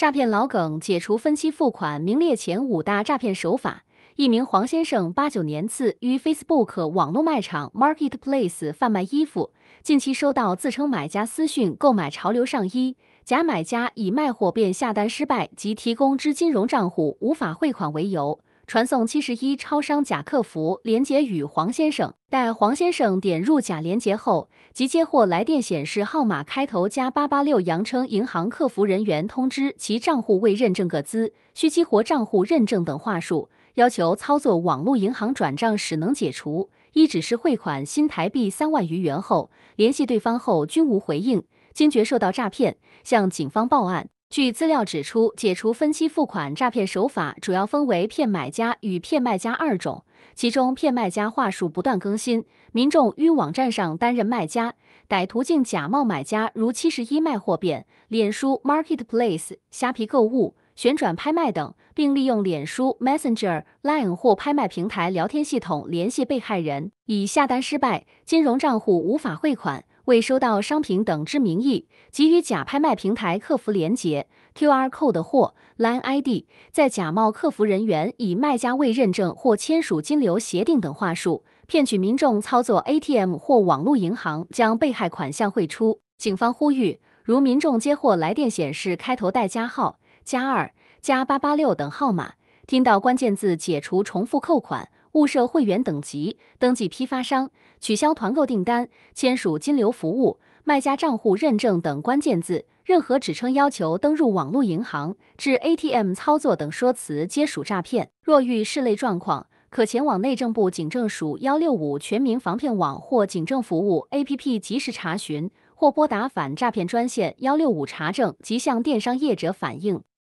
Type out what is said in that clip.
诈骗老梗解除分期付款名列前五大诈骗手法。一名黄先生八九年次于 Facebook 网络卖场 Marketplace 贩卖衣服，近期收到自称买家私讯购买潮流上衣，假买家以卖货便下单失败及提供之金融账户无法汇款为由。传送七十一超商假客服，连接与黄先生。待黄先生点入假连接后，即接获来电显示号码开头加八八六，扬称银行客服人员通知其账户未认证个资，需激活账户认证等话术，要求操作网络银行转账使能解除。一指示汇款新台币三万余元后，联系对方后均无回应，惊觉受到诈骗，向警方报案。据资料指出，解除分期付款诈骗手法主要分为骗买家与骗卖家二种，其中骗卖家话术不断更新，民众于网站上担任卖家，歹徒竟假冒买家，如七十一卖货变脸书 Marketplace、虾皮购物、旋转拍卖等，并利用脸书 Messenger、Line 或拍卖平台聊天系统联系被害人，以下单失败，金融账户无法汇款。未收到商品等之名义，给予假拍卖平台客服连接 QR code 或货 Line ID，在假冒客服人员以卖家未认证或签署金流协定等话术，骗取民众操作 ATM 或网络银行将被害款项汇出。警方呼吁，如民众接获来电显示开头带加号、加二、加八八六等号码，听到关键字“解除重复扣款”。物社会员等级、登记批发商、取消团购订单、签署金流服务、卖家账户认证等关键字，任何指称要求登录网络银行、至 ATM 操作等说辞皆属诈骗。若遇室类状况，可前往内政部警政署幺六五全民防骗网或警政服务 APP 及时查询，或拨打反诈骗专线幺六五查证及向电商业者反映。